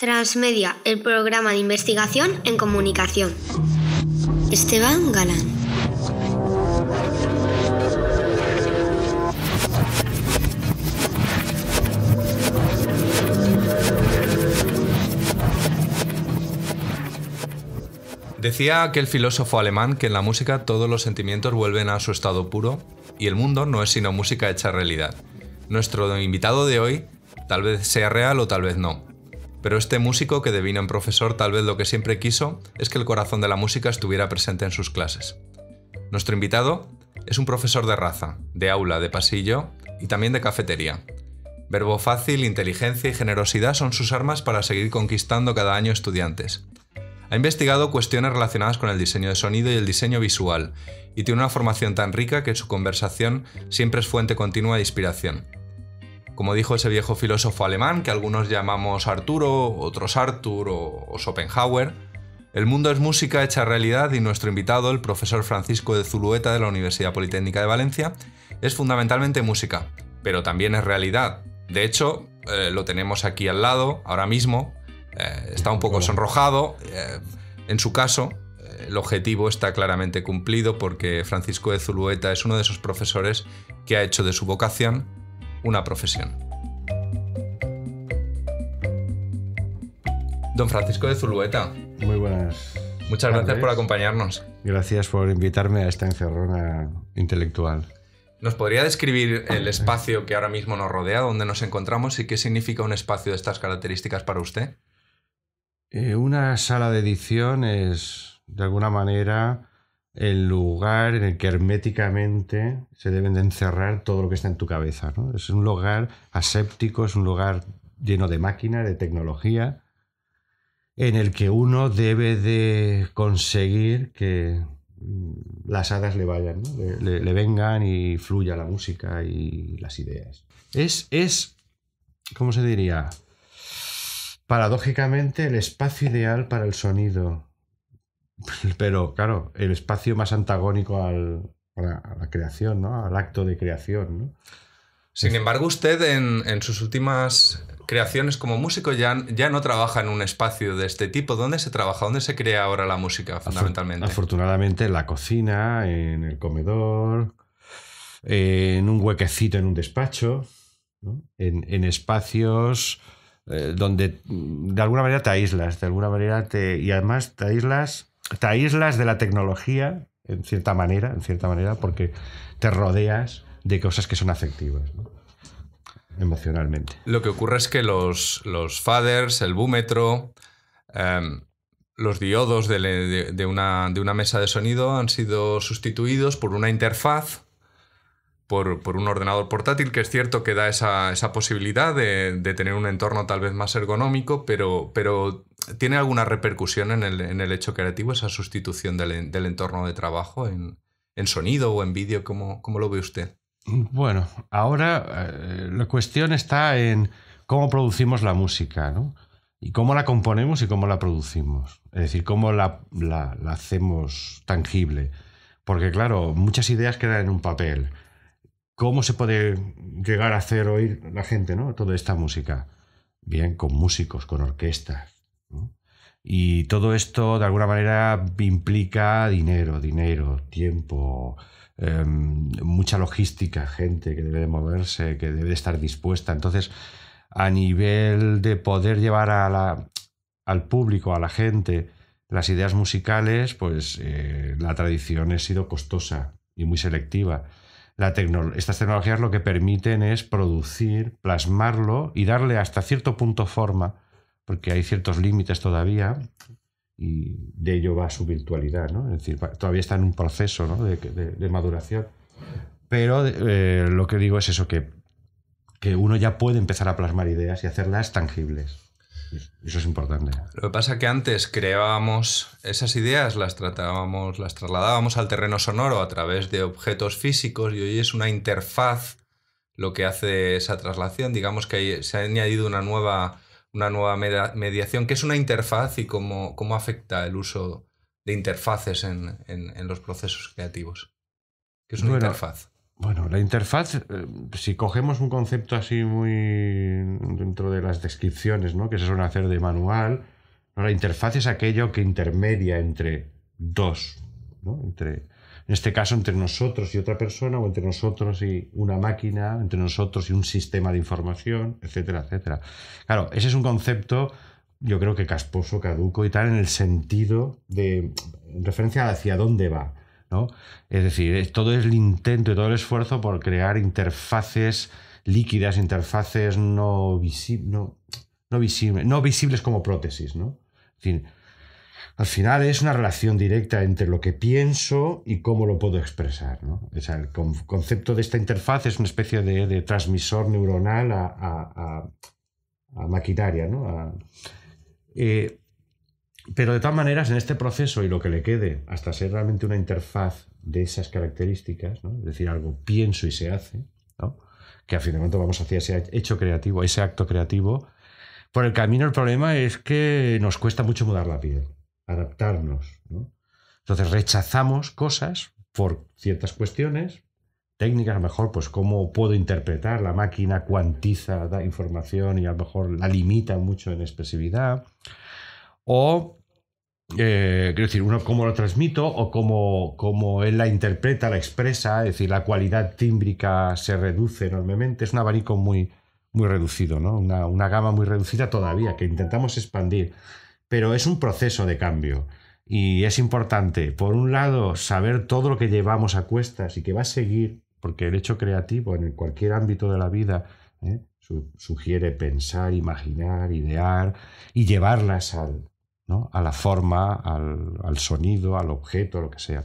Transmedia, el programa de investigación en comunicación. Esteban Galán. Decía aquel filósofo alemán que en la música todos los sentimientos vuelven a su estado puro y el mundo no es sino música hecha realidad. Nuestro invitado de hoy tal vez sea real o tal vez no. Pero este músico que devino en profesor tal vez lo que siempre quiso es que el corazón de la música estuviera presente en sus clases. Nuestro invitado es un profesor de raza, de aula, de pasillo y también de cafetería. Verbo fácil, inteligencia y generosidad son sus armas para seguir conquistando cada año estudiantes. Ha investigado cuestiones relacionadas con el diseño de sonido y el diseño visual, y tiene una formación tan rica que su conversación siempre es fuente continua de inspiración como dijo ese viejo filósofo alemán que algunos llamamos Arturo, otros Arthur o, Schopenhauer, el mundo es música hecha realidad y nuestro invitado, el profesor Francisco de Zulueta de la Universidad Politécnica de Valencia, es fundamentalmente música, pero también es realidad. De hecho, eh, lo tenemos aquí al lado, ahora mismo, eh, está un poco sonrojado. Eh, en su caso, el objetivo está claramente cumplido porque Francisco de Zulueta es uno de esos profesores que ha hecho de su vocación una profesión. Don Francisco de Zulueta. Muy buenas. Muchas gracias por acompañarnos. Gracias por invitarme a esta encerrona intelectual. ¿Nos podría describir el espacio que ahora mismo nos rodea, donde nos encontramos y qué significa un espacio de estas características para usted? Eh, una sala de edición es, de alguna manera, el lugar en el que herméticamente se deben de encerrar todo lo que está en tu cabeza. ¿no? Es un lugar aséptico, es un lugar lleno de máquina, de tecnología, en el que uno debe de conseguir que mm, las hadas le vayan, le, vengan y fluya la música y las ideas. Es, es, ¿cómo se diría? Paradójicamente, el espacio ideal para el sonido Pero claro, el espacio más antagónico al, a, la, creación, ¿no? al acto de creación. Sin embargo, usted en, sus últimas creaciones como músico ya, ya no trabaja en un espacio de este tipo. ¿Dónde se trabaja? ¿Dónde se crea ahora la música fundamentalmente? Afortunadamente en la cocina, en el comedor, en un huequecito en un despacho, en, espacios eh, donde de alguna manera te aíslas, de alguna manera te... Y además te aíslas te aíslas de la tecnología, en cierta manera, en cierta manera, porque te rodeas de cosas que son afectivas. emocionalmente. Lo que ocurre es que los, los faders, el búmetro, em, los diodos una, de una mesa de sonido han sido sustituidos por una interfaz por, un ordenador portátil, que es cierto que da esa, posibilidad de, tener un entorno tal vez más ergonómico, pero, ¿tiene alguna repercusión en el, hecho creativo esa sustitución del, entorno de trabajo en, sonido o en vídeo? ¿Cómo, lo ve usted? Bueno, ahora eh, la cuestión está en cómo producimos la música, ¿no? Y cómo la componemos y cómo la producimos. Es decir, cómo la, la hacemos tangible. Porque claro, muchas ideas quedan en un papel ¿Cómo se puede llegar a hacer oír la gente ¿no? toda esta música? Bien, con músicos, con orquestas. Y todo esto, de alguna manera, implica dinero, dinero, tiempo, em, mucha logística, gente que debe de moverse, que debe de estar dispuesta. Entonces, a nivel de poder llevar al público, a la gente, las ideas musicales, pues eh, la tradición ha sido costosa y muy selectiva estas tecnologías lo que permiten es producir, plasmarlo y darle hasta cierto punto forma, porque hay ciertos límites todavía, y de ello va su virtualidad, Es decir, todavía está en un proceso de, maduración. Pero eh, lo que digo es eso, que, que uno ya puede empezar a plasmar ideas y hacerlas tangibles. Eso es importante. Lo que pasa es que antes creábamos esas ideas, las tratábamos, las trasladábamos al terreno sonoro a través de objetos físicos y hoy es una interfaz lo que hace esa traslación. Digamos que se ha añadido una nueva, una nueva mediación, que es una interfaz y cómo, afecta el uso de interfaces en, los procesos creativos. Que es una interfaz. Bueno, la interfaz, eh, si cogemos un concepto así muy dentro de las descripciones, ¿no? Que se suelen hacer de manual, la interfaz es aquello que intermedia entre dos, Entre, en este caso, entre nosotros y otra persona, o entre nosotros y una máquina, entre nosotros y un sistema de información, etcétera, etcétera. Claro, ese es un concepto, yo creo que casposo, caduco y tal, en el sentido de, referencia hacia dónde va. Es decir, todo es el intento y todo el esfuerzo por crear interfaces líquidas, interfaces no, no, no, no visibles como prótesis, al final es una relación directa entre lo que pienso y cómo lo puedo expresar. el concepto de esta interfaz es una especie de, transmisor neuronal a, a, maquinaria. Eh, pero de todas maneras, en este proceso y lo que le quede, hasta ser realmente una interfaz de esas características, ¿no? es decir, algo pienso y se hace, que al fin de cuentas vamos hacia ese hecho creativo, ese acto creativo, por el camino el problema es que nos cuesta mucho mudar la piel, adaptarnos. Entonces rechazamos cosas por ciertas cuestiones, técnicas, a lo mejor, pues cómo puedo interpretar, la máquina cuantiza, da información y a lo mejor la limita mucho en expresividad, o eh, quiero decir, uno cómo lo transmito o cómo, cómo, él la interpreta, la expresa, es decir, la cualidad tímbrica se reduce enormemente. Es un abanico muy, muy reducido, ¿no? Una, gama muy reducida todavía, que intentamos expandir. Pero es un proceso de cambio. Y es importante, por un lado, saber todo lo que llevamos a cuestas y que va a seguir, porque el hecho creativo en cualquier ámbito de la vida ¿eh? sugiere pensar, imaginar, idear y llevarlas al, a la forma, al, sonido, al objeto, lo que sea.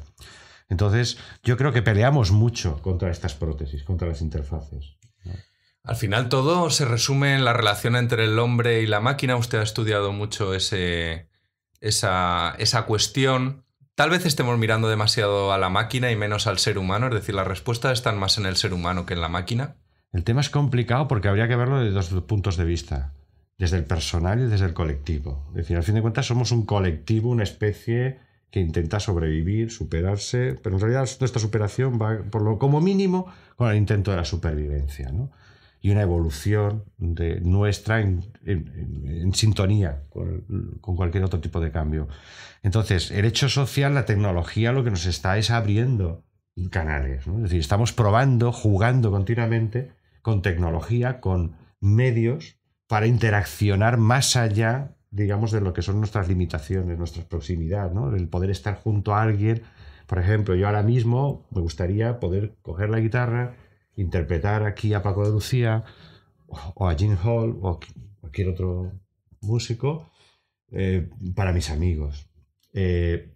Entonces, yo creo que peleamos mucho contra estas prótesis, contra las interfaces. Al final todo se resume en la relación entre el hombre y la máquina. Usted ha estudiado mucho esa, esa cuestión. Tal vez estemos mirando demasiado a la máquina y menos al ser humano, es decir, las respuestas están más en el ser humano que en la máquina. El tema es complicado porque habría que verlo desde dos puntos de vista desde el personal y desde el colectivo. Es decir, al fin de cuentas somos un colectivo, una especie que intenta sobrevivir, superarse, pero en realidad nuestra superación va, por lo, como mínimo, con el intento de la supervivencia, Y una evolución de nuestra en, sintonía con, cualquier otro tipo de cambio. Entonces, el hecho social, la tecnología, lo que nos está es abriendo canales, Es decir, estamos probando, jugando continuamente con tecnología, con medios para interaccionar más allá, digamos, de lo que son nuestras limitaciones, nuestra proximidad, ¿no? El poder estar junto a alguien. Por ejemplo, yo ahora mismo me gustaría poder coger la guitarra, interpretar aquí a Paco de Lucía o a Jim Hall o cualquier otro músico eh, para mis amigos. Eh,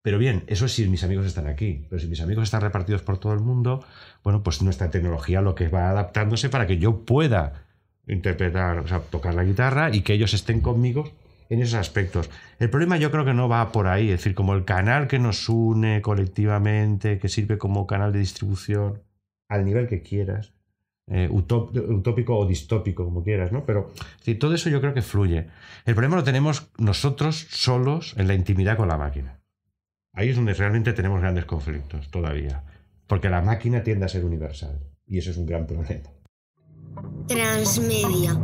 pero bien, eso es si mis amigos están aquí. Pero si mis amigos están repartidos por todo el mundo, bueno, pues nuestra tecnología lo que va adaptándose para que yo pueda interpretar, o sea, tocar la guitarra y que ellos estén conmigo en esos aspectos. El problema yo creo que no va por ahí, es decir, como el canal que nos une colectivamente, que sirve como canal de distribución al nivel que quieras, eh, utópico o distópico, como quieras, ¿no? Pero es todo eso yo creo que fluye. El problema lo tenemos nosotros solos en la intimidad con la máquina. Ahí es donde realmente tenemos grandes conflictos todavía, porque la máquina tiende a ser universal y eso es un gran problema. Transmedia.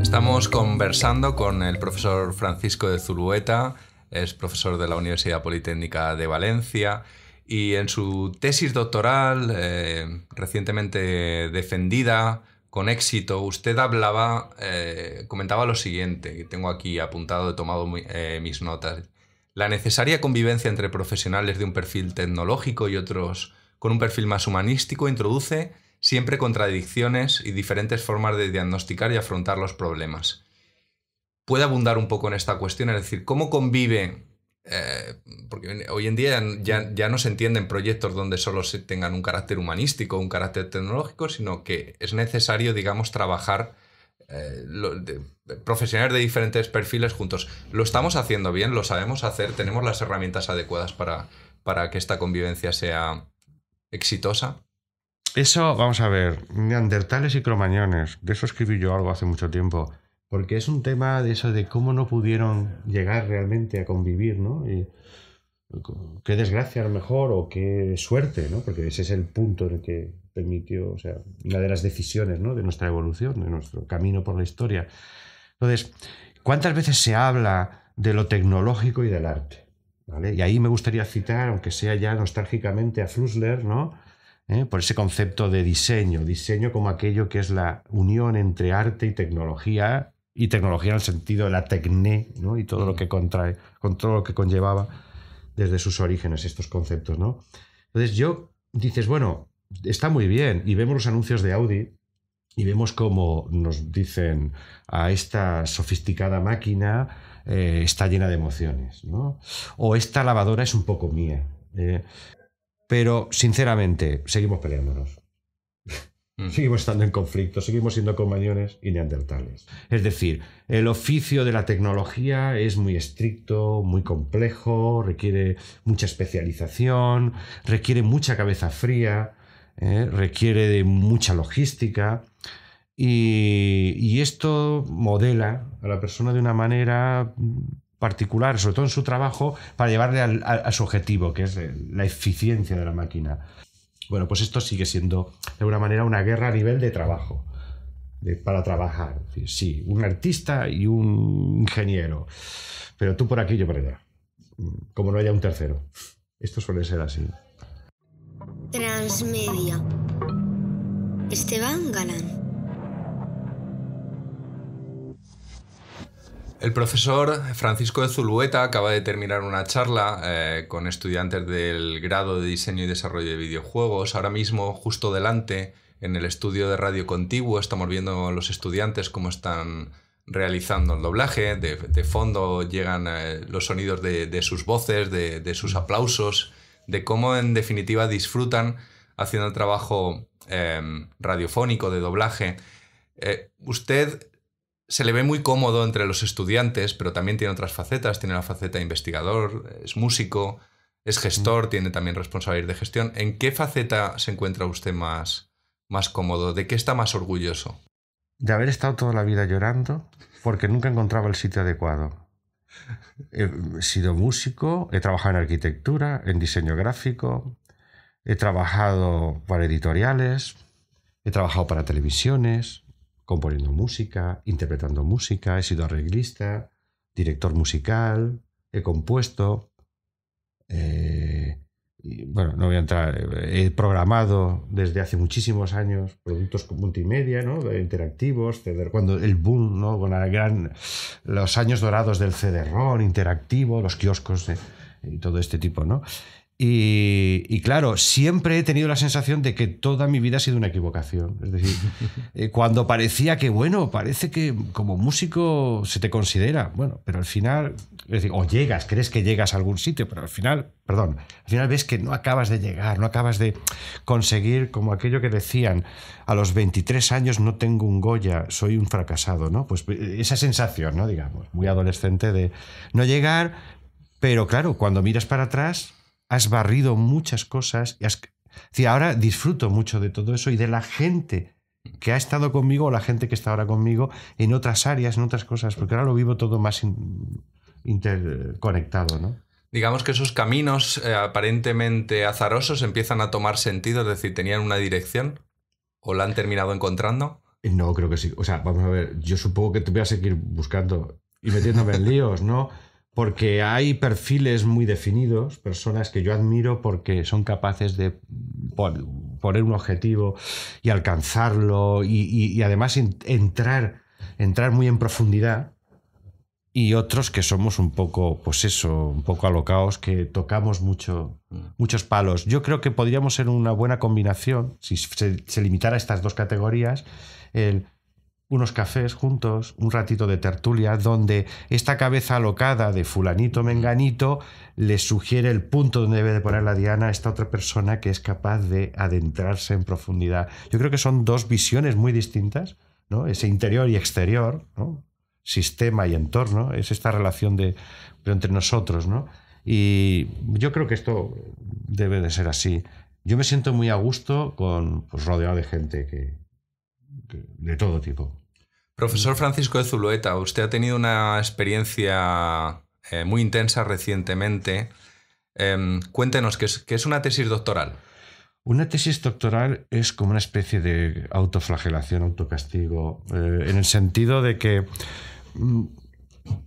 Estamos conversando con el profesor Francisco de Zulueta, es profesor de la Universidad Politécnica de Valencia y en su tesis doctoral eh, recientemente defendida con éxito, usted hablaba, eh, comentaba lo siguiente, que tengo aquí apuntado, he tomado eh, mis notas. La necesaria convivencia entre profesionales de un perfil tecnológico y otros con un perfil más humanístico introduce siempre contradicciones y diferentes formas de diagnosticar y afrontar los problemas. ¿Puede abundar un poco en esta cuestión? Es decir, ¿cómo convive eh, porque hoy en día ya, no se entienden proyectos donde solo se tengan un carácter humanístico, un carácter tecnológico, sino que es necesario, digamos, trabajar eh, profesionales de diferentes perfiles juntos. Lo estamos haciendo bien, lo sabemos hacer, tenemos las herramientas adecuadas para, para que esta convivencia sea exitosa. Eso, vamos a ver, neandertales y cromañones, de eso escribí yo algo hace mucho tiempo porque es un tema de eso de cómo no pudieron llegar realmente a convivir, ¿no? qué desgracia a lo mejor o qué suerte, ¿no? Porque ese es el punto en el que permitió, o sea, una de las decisiones, ¿no? De nuestra evolución, de nuestro camino por la historia. Entonces, ¿cuántas veces se habla de lo tecnológico y del arte? Y ahí me gustaría citar, aunque sea ya nostálgicamente, a Flusler, ¿no? ¿Eh? por ese concepto de diseño, diseño como aquello que es la unión entre arte y tecnología y tecnología en el sentido de la tecné ¿no? y todo lo mm. que contrae, con todo lo que conllevaba desde sus orígenes estos conceptos. ¿no? Entonces yo dices, bueno, está muy bien y vemos los anuncios de Audi y vemos cómo nos dicen a esta sofisticada máquina eh, está llena de emociones, ¿no? o esta lavadora es un poco mía. ¿eh? pero sinceramente, seguimos peleándonos. Mm. Seguimos estando en conflicto, seguimos siendo compañones y neandertales. Es decir, el oficio de la tecnología es muy estricto, muy complejo, requiere mucha especialización, requiere mucha cabeza fría, ¿eh? requiere de mucha logística. Y, esto modela a la persona de una manera particular, sobre todo en su trabajo, para llevarle a su objetivo, que es la eficiencia de la máquina. Bueno, pues esto sigue siendo de alguna manera una guerra a nivel de trabajo. para trabajar. Sí, un artista y un ingeniero. Pero tú por aquí, yo por allá. Como no haya un tercero. Esto suele ser así. Transmedia. Esteban Galán. El profesor Francisco de Zulueta acaba de terminar una charla eh, con estudiantes del grado de diseño y desarrollo de videojuegos. Ahora mismo, justo delante, en el estudio de Radio Contiguo, estamos viendo a los estudiantes cómo están realizando el doblaje. De, fondo llegan eh, los sonidos de, sus voces, de, sus aplausos, de cómo en definitiva disfrutan haciendo el trabajo eh, radiofónico de doblaje. usted se le ve muy cómodo entre los estudiantes, pero también tiene otras facetas. Tiene la faceta de investigador, es músico, es gestor, mm. tiene también responsabilidad de gestión. ¿En qué faceta se encuentra usted más, más cómodo? ¿De qué está más orgulloso? De haber estado toda la vida llorando porque nunca encontraba el sitio adecuado. He sido músico, he trabajado en arquitectura, en diseño gráfico, he trabajado para editoriales, he trabajado para televisiones, componiendo música, interpretando música, he sido arreglista, director musical, he compuesto, eh, bueno, no voy a entrar, eh, he programado desde hace muchísimos años productos multimedia, ¿no? interactivos, ceder, cuando el boom, ¿no? con gran, los años dorados del cd interactivo, los kioscos eh, y todo este tipo, ¿no? Y y, claro, siempre he tenido la sensación de que toda mi vida ha sido una equivocación. Es decir, eh, cuando parecía que, bueno, parece que como músico se te considera, bueno, pero al final, es o llegas, crees que llegas a algún sitio, pero al final, perdón, al final ves que no acabas de llegar, no acabas de conseguir como aquello que decían, a los 23 años no tengo un Goya, soy un fracasado, ¿no? Pues eh, esa sensación, ¿no? Digamos, muy adolescente de no llegar, pero claro, cuando miras para atrás has barrido muchas cosas. Y ahora disfruto mucho de todo eso y de la gente que ha estado conmigo o la gente que está ahora conmigo en otras áreas, en otras cosas, porque ahora lo vivo todo más interconectado, ¿no? Digamos que esos caminos eh, aparentemente azarosos empiezan a tomar sentido, es decir, tenían una dirección o la han terminado encontrando. No, creo que sí. O sea, vamos a ver, yo supongo que te voy a seguir buscando y metiéndome en líos, ¿no? porque hay perfiles muy definidos, personas que yo admiro porque son capaces de poner un objetivo y alcanzarlo y, además entrar, entrar muy en profundidad. Y otros que somos un poco, pues eso, un poco alocaos, que tocamos mucho, muchos palos. Yo creo que podríamos ser una buena combinación, si se, limitara a estas dos categorías, el unos cafés juntos, un ratito de tertulia, donde esta cabeza alocada de fulanito menganito le sugiere el punto donde debe de poner la diana a esta otra persona que es capaz de adentrarse en profundidad. Yo creo que son dos visiones muy distintas, ¿no? Ese interior y exterior, Sistema y entorno, es esta relación de, entre nosotros, Y yo creo que esto debe de ser así. Yo me siento muy a gusto con pues, rodeado de gente que de todo tipo. Profesor Francisco de Zulueta, usted ha tenido una experiencia eh, muy intensa recientemente. Em, cuéntenos, ¿qué es, una tesis doctoral? Una tesis doctoral es como una especie de autoflagelación, autocastigo, eh, en el sentido de que mm,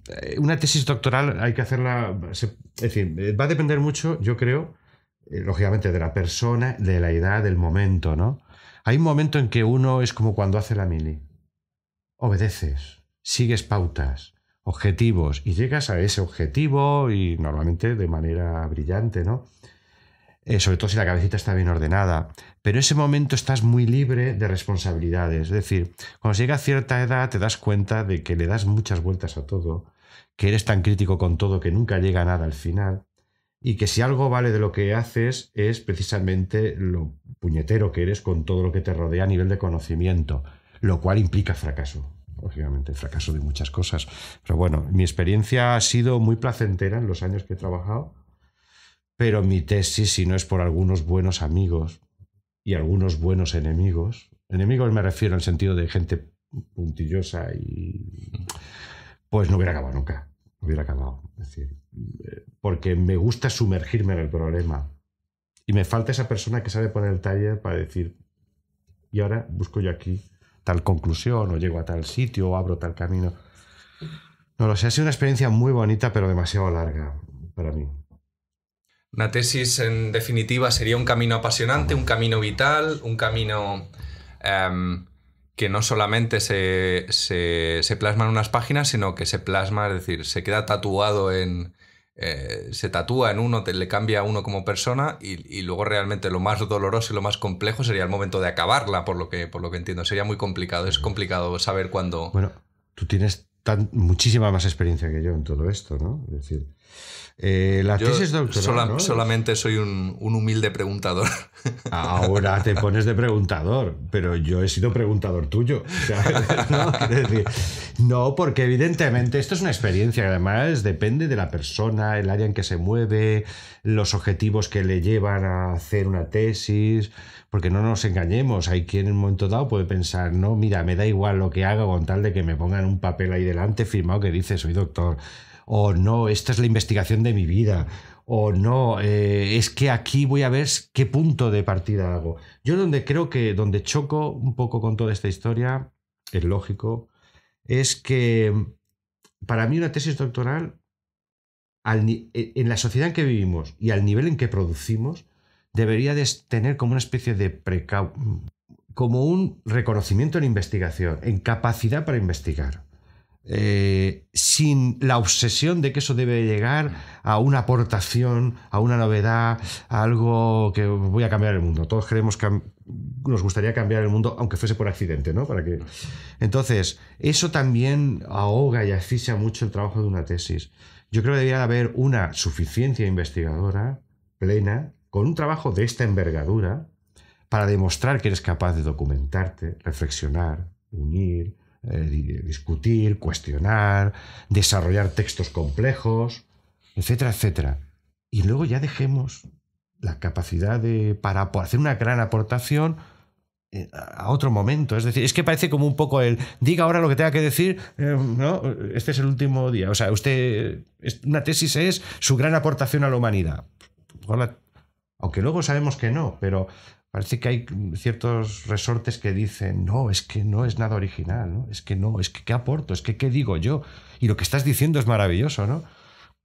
eh, una tesis doctoral hay que hacerla, es decir, va a depender mucho, yo creo, lógicamente, de la persona, de la edad, del momento, ¿no? Hay un momento en que uno es como cuando hace la mili obedeces, sigues pautas, objetivos y llegas a ese objetivo y normalmente de manera brillante, ¿no? Eh, sobre todo si la cabecita está bien ordenada. Pero en ese momento estás muy libre de responsabilidades. Es decir, cuando llega a cierta edad te das cuenta de que le das muchas vueltas a todo, que eres tan crítico con todo que nunca llega a nada al final y que si algo vale de lo que haces es precisamente lo puñetero que eres con todo lo que te rodea a nivel de conocimiento lo cual implica fracaso. lógicamente, fracaso de muchas cosas. Pero bueno, mi experiencia ha sido muy placentera en los años que he trabajado, pero mi tesis, si no es por algunos buenos amigos y algunos buenos enemigos, enemigos me refiero en el sentido de gente puntillosa y pues no hubiera acabado nunca, no hubiera acabado. Es decir, porque me gusta sumergirme en el problema y me falta esa persona que sabe poner el taller para decir, y ahora busco yo aquí tal conclusión o llego a tal sitio o abro tal camino. No lo sé, ha sido una experiencia muy bonita pero demasiado larga para mí. Una tesis en definitiva sería un camino apasionante, un camino vital, un camino em, que no solamente se, se, plasma en unas páginas, sino que se plasma, es decir, se queda tatuado en, eh, se tatúa en uno, le cambia a uno como persona y, y, luego realmente lo más doloroso y lo más complejo sería el momento de acabarla, por lo que, por lo que entiendo. Sería muy complicado, es complicado saber cuándo... Bueno, tú tienes muchísima más experiencia que yo en todo esto, ¿no? Es decir, eh, la tesis doctoral. Solamente soy un, humilde preguntador. Ahora te pones de preguntador, pero yo he sido preguntador tuyo. ¿no? no, porque evidentemente esto es una experiencia, además depende de la persona, el área en que se mueve, los objetivos que le llevan a hacer una tesis, porque no nos engañemos, hay quien en un momento dado puede pensar, no, mira, me da igual lo que haga con tal de que me pongan un papel ahí delante firmado que dice soy doctor o oh, no, esta es la investigación de mi vida, o oh, no, eh, es que aquí voy a ver qué punto de partida hago. Yo donde creo que, donde choco un poco con toda esta historia, es lógico, es que mm, para mí una tesis doctoral, e, en la sociedad en que vivimos y al nivel en que producimos, debería de tener como una especie de precau mm, como un reconocimiento en investigación, en capacidad para investigar. Eh, sin la obsesión de que eso debe llegar a una aportación, a una novedad, a algo que voy a cambiar el mundo. Todos queremos nos gustaría cambiar el mundo, aunque fuese por accidente, ¿no? Para que... Entonces, eso también ahoga y asfixia mucho el trabajo de una tesis. Yo creo que debería haber una suficiencia investigadora plena, con un trabajo de esta envergadura, para demostrar que eres capaz de documentarte, reflexionar, unir, eh, discutir, cuestionar, desarrollar textos complejos, etcétera, etcétera. Y luego ya dejemos la capacidad de, para hacer una gran aportación eh, a otro momento. Es decir, es que parece como un poco el diga ahora lo que tenga que decir, eh, ¿no? Este es el último día. O sea, usted, una tesis es su gran aportación a la humanidad. Aunque luego sabemos que no, pero parece que hay ciertos resortes que dicen, no, es que no es nada original, es que no, es que qué aporto, es que qué digo yo. Y lo que estás diciendo es maravilloso, ¿no?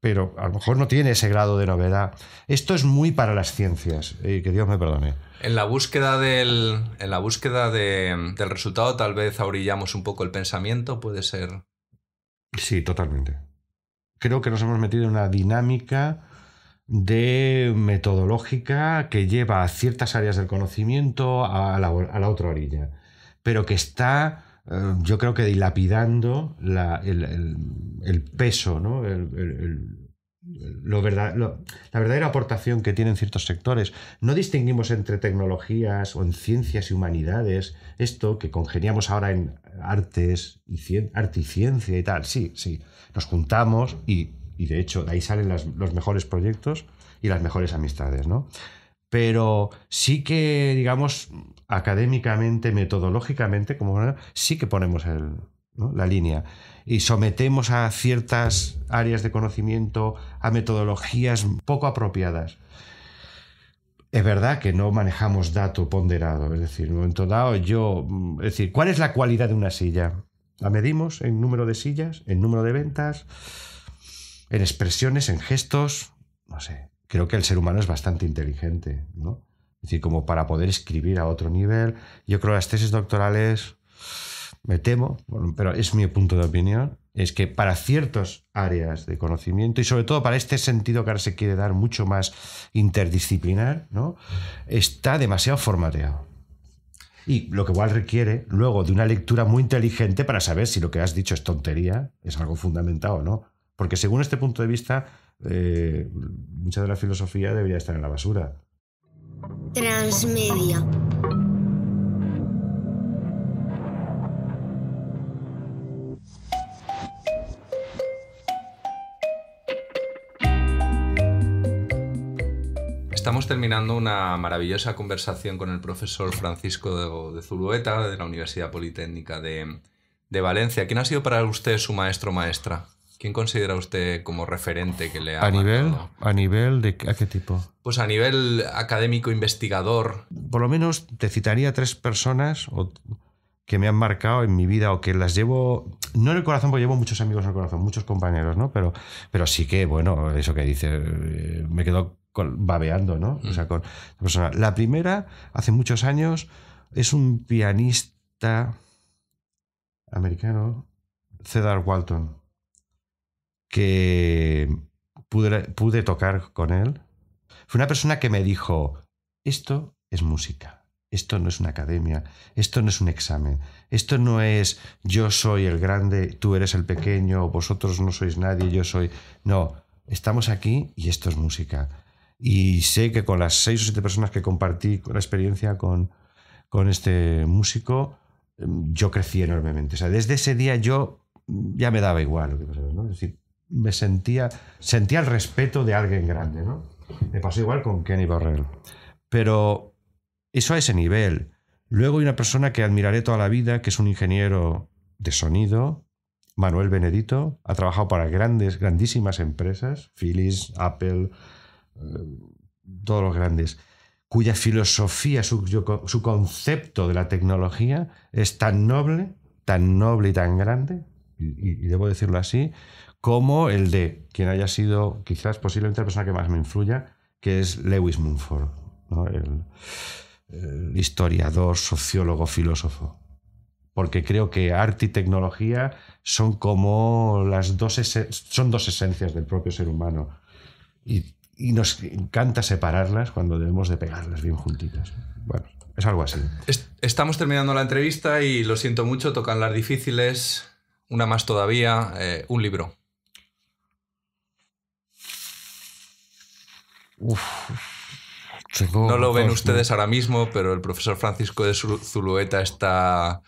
Pero a lo mejor no tiene ese grado de novedad. Esto es muy para las ciencias, y eh, que Dios me perdone. En la búsqueda del, la búsqueda del resultado tal vez aurillamos un poco el pensamiento, puede ser. Sí, totalmente. Creo que nos hemos metido en una dinámica de metodológica que lleva a ciertas áreas del conocimiento a la, otra orilla, pero que está, eh, yo creo que dilapidando el, peso, ¿no? lo verdad, la verdadera aportación que tienen ciertos sectores. No distinguimos entre tecnologías o en ciencias y humanidades, esto que congeniamos ahora en artes y arte y ciencia y tal. Sí, sí, nos juntamos y y de hecho de ahí salen los mejores proyectos y las mejores amistades, ¿no? Pero sí que, digamos, académicamente, metodológicamente, como sí que ponemos la línea y sometemos a ciertas áreas de conocimiento, a metodologías poco apropiadas. Es verdad que no manejamos dato ponderado, es decir, en un momento dado yo, es decir, ¿cuál es la cualidad de una silla? ¿La medimos en número de sillas, en número de ventas? en expresiones, en gestos, no sé, creo que el ser humano es bastante inteligente, ¿no? Es decir, como para poder escribir a otro nivel, yo creo que las tesis doctorales, me temo, pero es mi punto de opinión, es que para ciertas áreas de conocimiento y sobre todo para este sentido que ahora se quiere dar mucho más interdisciplinar, ¿no? está demasiado formateado. Y lo que igual requiere luego de una lectura muy inteligente para saber si lo que has dicho es tontería, es algo fundamental o no. Porque según este punto de vista, eh, mucha de la filosofía debería estar en la basura. Transmedia. Estamos terminando una maravillosa conversación con el profesor Francisco de Zulueta de la Universidad Politécnica de, de Valencia. ¿Quién ha sido para usted su maestro o maestra? ¿Quién considera usted como referente que le ha a nivel a nivel de qué tipo? Pues a nivel académico investigador. Por lo menos te citaría tres personas que me han marcado en mi vida o que las llevo no en el corazón porque llevo muchos amigos en el corazón, muchos compañeros, ¿no? Pero pero sí que bueno eso que dice eh, me quedo babeando, ¿no? O sea mm. con La primera hace muchos años es un pianista americano Cedar Walton que pude, tocar con él fue una persona que me dijo, esto es música, esto no es una academia, esto no es un examen, esto no es yo soy el grande, tú eres el pequeño, vosotros no sois nadie, yo soy... No, estamos aquí y esto es música. Y sé que con las seis o siete personas que compartí la experiencia con, con este músico, em, yo crecí enormemente. sea, desde ese día yo ya me daba igual lo que pasaba, decir, me sentía, sentía el respeto de alguien grande, ¿no? Me pasó igual con Kenny Borrell... Pero eso a ese nivel. Luego hay una persona que admiraré toda la vida, que es un ingeniero de sonido, Manuel Benedito, ha trabajado para grandes, grandísimas empresas, Philips, Apple, eh, todos los grandes, cuya filosofía, su, concepto de la tecnología es tan noble, tan noble y tan grande, y, debo decirlo así, como el de quien haya sido quizás posiblemente la persona que más me influya, que es Lewis Mumford, el, historiador, sociólogo, filósofo. Porque creo que arte y tecnología son como las dos, son dos esencias del propio ser humano. Y, nos encanta separarlas cuando debemos de pegarlas bien juntitas. Bueno, es algo así. Estamos terminando la entrevista y lo siento mucho, tocan las difíciles, una más todavía, eh, un libro. no lo ven ustedes ahora mismo, pero el profesor Francisco de Zulueta está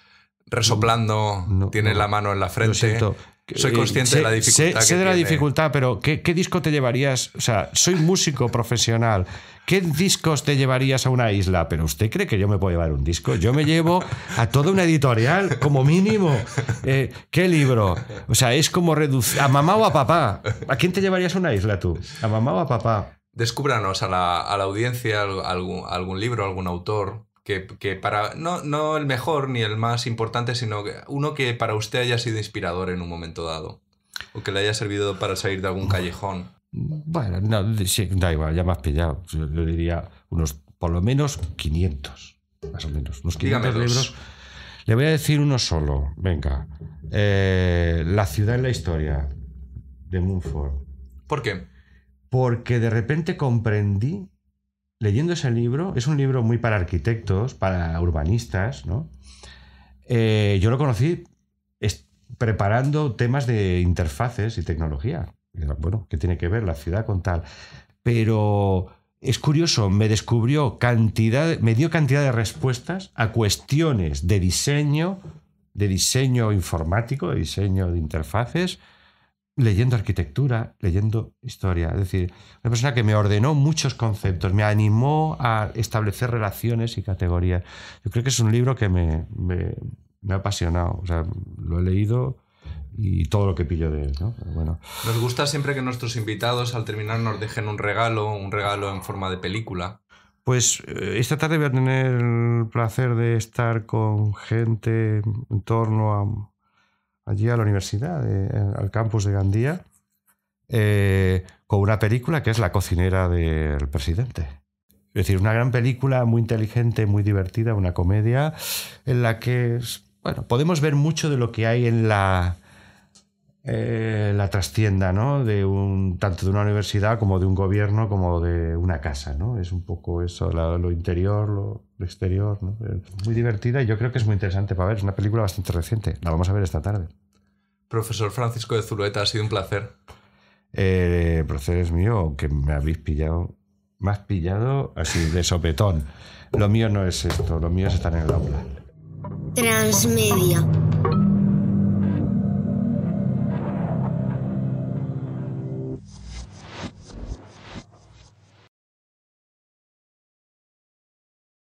resoplando, tiene la mano en la frente. Soy consciente de la eh, dificultad. Sé, de la dificultad, pero ¿qué, disco te llevarías? O sea, soy músico profesional. ¿Qué discos te llevarías a una isla? Pero usted cree que yo me puedo llevar un disco. Yo me llevo a toda una editorial, como mínimo. Eh, ¿Qué libro? O sea, es como reducir. ¿A mamá o a papá? ¿A quién te llevarías a una isla tú? ¿A mamá o a papá? Descúbranos a la, audiencia algún, algún, libro, algún autor que, para. No, el mejor ni el más importante, sino uno que para usted haya sido inspirador en un momento dado. O que le haya servido para salir de algún callejón. Bueno, no, ya me pillado. Yo, diría unos, por lo menos 500, más o menos. Unos 500 libros. Le voy a decir uno solo, venga. Eh, la ciudad en la historia, de Moonford. ¿Por qué? porque de repente comprendí, leyendo ese libro, es un libro muy para arquitectos, para urbanistas, ¿no? Eh, yo lo conocí preparando temas de interfaces y tecnología. Bueno, ¿qué tiene que ver la ciudad con tal? Pero es curioso, me descubrió cantidad, me dio cantidad de respuestas a cuestiones de diseño, de diseño informático, de diseño de interfaces, leyendo arquitectura, leyendo historia. Es decir, una persona que me ordenó muchos conceptos, me animó a establecer relaciones y categorías. Yo creo que es un libro que me, ha apasionado. O sea, lo he leído y todo lo que pillo de él. bueno. Nos gusta siempre que nuestros invitados al terminar nos dejen un regalo, un regalo en forma de película. Pues eh, esta tarde voy a tener el placer de estar con gente en torno a allí a la universidad, eh, al campus de Gandía, eh, con una película que es La cocinera del presidente. Es decir, una gran película muy inteligente, muy divertida, una comedia en la que, bueno, podemos ver mucho de lo que hay en la eh, la trastienda, ¿no? De un, tanto de una universidad como de un gobierno, como de una casa, ¿no? Es un poco eso, lo interior, lo, exterior, ¿no? Eh, muy divertida y yo creo que es muy interesante para ver. Es una película bastante reciente. La vamos a ver esta tarde. Profesor Francisco de Zulueta, ha sido un placer. Eh, el es mío, que me habéis pillado. Me has pillado así de sopetón. Lo mío no es esto, lo mío es estar en el aula. Transmedia.